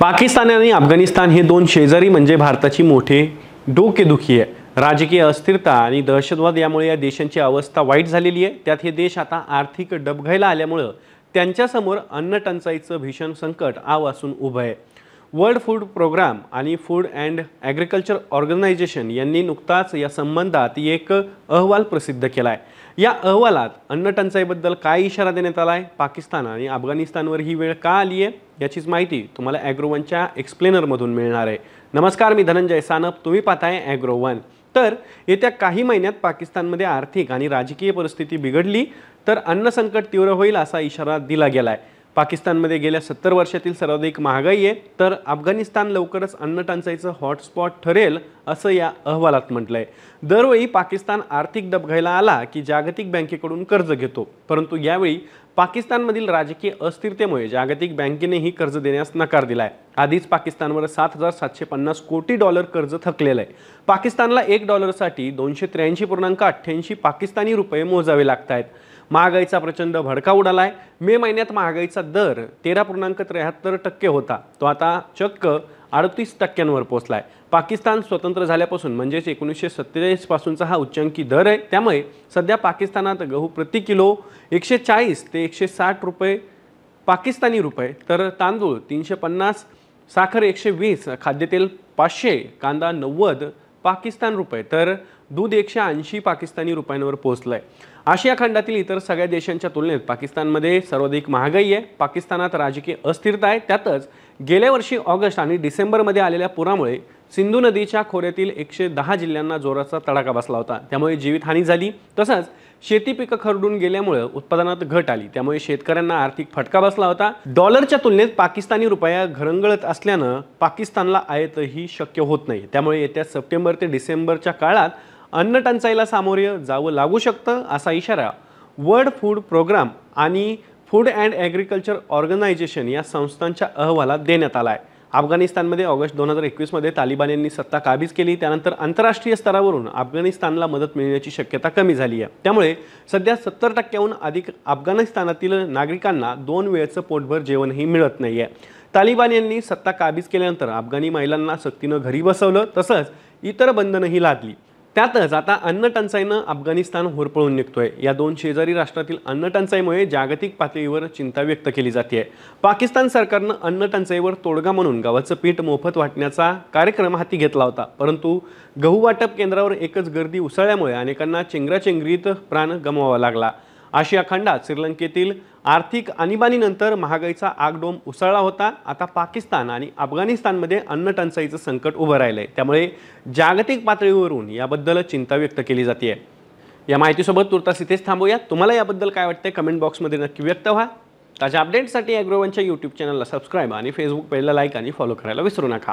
पाकिस्तान आणि अफगाणिस्तान हे दोन शेजारी म्हणजे भारताची मोठे डोकेदुखी आहे राजकीय अस्थिरता आणि दहशतवाद यामुळे या देशांची अवस्था वाईट झालेली आहे त्यात हे देश आता आर्थिक डबघाईला आल्यामुळं त्यांच्यासमोर अन्नटंचाईचं भीषण संकट आव असून उभं आहे World Food Programme and Food and Agriculture Organization यांनी नुकताच या संबंधात एक अहवाल प्रसिद्ध केला आहे या अहवालात अन्नटंचाईबद्दल काय इशारा देण्यात आला आहे पाकिस्तान आणि अफगाणिस्तानवर ही वेळ का आली आहे याचीच माहिती तुम्हाला ॲग्रोवनच्या एक्सप्लेनरमधून मिळणार आहे नमस्कार मी धनंजय सानप तुम्ही पाहताय ॲग्रो वन तर येत्या काही महिन्यात पाकिस्तानमध्ये आर्थिक आणि राजकीय परिस्थिती बिघडली तर अन्न संकट तीव्र होईल असा इशारा दिला गेला आहे पाकिस्तानमध्ये गेल्या सत्तर वर्षातील सर्वाधिक महागाई आहे तर अफगाणिस्तान लवकरच अन्न टंचाईचं हॉटस्पॉट ठरेल असं या अहवालात म्हटलंय आहे दरवेळी पाकिस्तान आर्थिक दबघायला आला की जागतिक बँकेकडून कर्ज घेतो परंतु यावेळी पाकिस्तानमधील राजकीय अस्थिरतेमुळे जागतिक बँकेनेही कर्ज देण्यास नकार दिलाय आधीच पाकिस्तानवर सात हजार सातशे पन्नास कोटी डॉलर कर्ज थकलेलं आहे पाकिस्तानला एक डॉलरसाठी दोनशे त्र्याऐंशी पूर्णांक अठ्ठ्याऐंशी पाकिस्तानी रुपये मोजावे लागत आहेत महागाईचा प्रचंड भडका उडाला आहे मे महिन्यात महागाईचा दर तेरा पूर्णांक त्र्याहत्तर टक्के होता तो आता चक्क अडतीस टक्क्यांवर पोचला आहे पाकिस्तान स्वतंत्र झाल्यापासून म्हणजेच एकोणीसशे सत्तेचाळीसपासूनचा हा उच्चांकी दर आहे त्यामुळे सध्या पाकिस्तानात गहू प्रति किलो एकशे चाळीस ते एकशे साठ रुपये पाकिस्तानी रुपये तर तांदूळ तीनशे पन्नास साखर एकशे वीस खाद्यतेल पाचशे कांदा नव्वद पाकिस्तान रुपये तर दूध एकशे ऐंशी पाकिस्तानी रुपयांवर पोहोचलं आहे आशिया खंडातील इतर सगळ्या देशांच्या तुलनेत पाकिस्तानमध्ये सर्वाधिक महागाई आहे पाकिस्तानात राजकीय अस्थिरता आहे त्यातच गेल्या वर्षी ऑगस्ट आणि डिसेंबरमध्ये आलेल्या पुरामुळे सिंधू नदीच्या खोऱ्यातील एकशे दहा जिल्ह्यांना जोराचा तडाखा बसला होता त्यामुळे जीवितहानी झाली तसंच शेती पिकं खरडून गेल्यामुळे उत्पादनात घट आली त्यामुळे शेतकऱ्यांना आर्थिक फटका बसला होता डॉलरच्या तुलनेत पाकिस्तानी रुपया घरंगळत असल्यानं पाकिस्तानला आयातही शक्य होत नाही त्यामुळे येत्या सप्टेंबर ते डिसेंबरच्या काळात अन्न टंचाईला सामोरे जावं लागू शकतं असा इशारा World Food Programme and Food and Agriculture Organization या संस्थांच्या अहवालात देण्यात आला आहे अफगाणिस्तानमध्ये ऑगस्ट दोन हजार एकवीसमध्ये तालिबान यांनी सत्ता काबीज केली त्यानंतर आंतरराष्ट्रीय स्तरावरून अफगाणिस्तानला मदत मिळण्याची शक्यता कमी झाली आहे त्यामुळे सध्या सत्तर टक्क्याहून अधिक अफगाणिस्तानातील नागरिकांना दोन वेळचं पोटभर जेवणही मिळत नाही आहे तालिबान यांनी सत्ता काबीज केल्यानंतर अफगाणी महिलांना सक्तीनं घरी बसवलं तसंच इतर बंधनंही लादली त्यातच आता अन्नटंचाईनं अफगाणिस्तान होरपळून निघतोय या दोन शेजारी राष्ट्रातील अन्नटंचाईमुळे जागतिक पातळीवर चिंता व्यक्त केली जाते पाकिस्तान सरकारनं अन्नटंचाईवर तोडगा म्हणून गव्हाचं पीठ मोफत वाटण्याचा कार्यक्रम हाती घेतला होता परंतु गहू वाटप केंद्रावर एकच गर्दी उसळल्यामुळे अनेकांना चेंगराचेंगरीत प्राण गमवावा लागला आशिया खंडात श्रीलंकेतील आर्थिक आणीबाणीनंतर महागाईचा आगडोम उसळला होता आता पाकिस्तान आणि अफगाणिस्तानमध्ये अन्न टंचाईचं संकट उभं राहिलं आहे त्यामुळे जागतिक पातळीवरून याबद्दल चिंता व्यक्त केली जाते या माहितीसोबत तुर्तास इथेच थांबूया तुम्हाला याबद्दल काय वाटतंय कमेंट बॉक्समध्ये नक्की व्यक्त व्हा ताज्या अपडेट्ससाठी ॲग्रोवनच्या यूट्यूब चॅनलला सबस्क्राईब आणि फेसबुक पेजला लाईक आणि फॉलो करायला विसरू नका